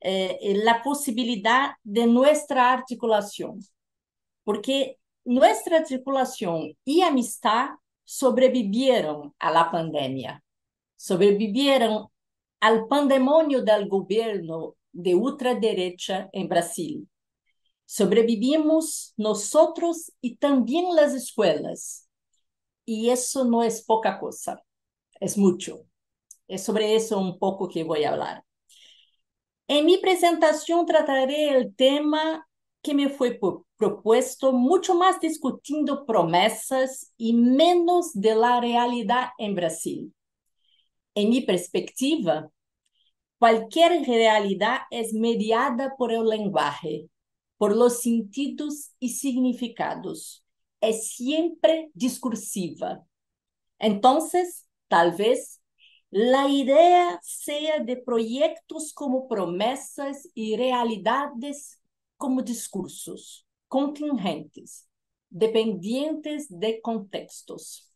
Eh, la posibilidad de nuestra articulación, porque nuestra articulación y amistad sobrevivieron a la pandemia, sobrevivieron al pandemonio del gobierno de ultraderecha en Brasil. Sobrevivimos nosotros y también las escuelas. Y eso no es poca cosa, es mucho. Es sobre eso un poco que voy a hablar. En mi presentación trataré el tema que me fue propuesto, mucho más discutiendo promesas y menos de la realidad en Brasil. En mi perspectiva, cualquier realidad es mediada por el lenguaje, por los sentidos y significados. Es siempre discursiva. Entonces, tal vez La idea sea de proyectos como promessas e realidades como discursos contingentes, dependientes de contextos.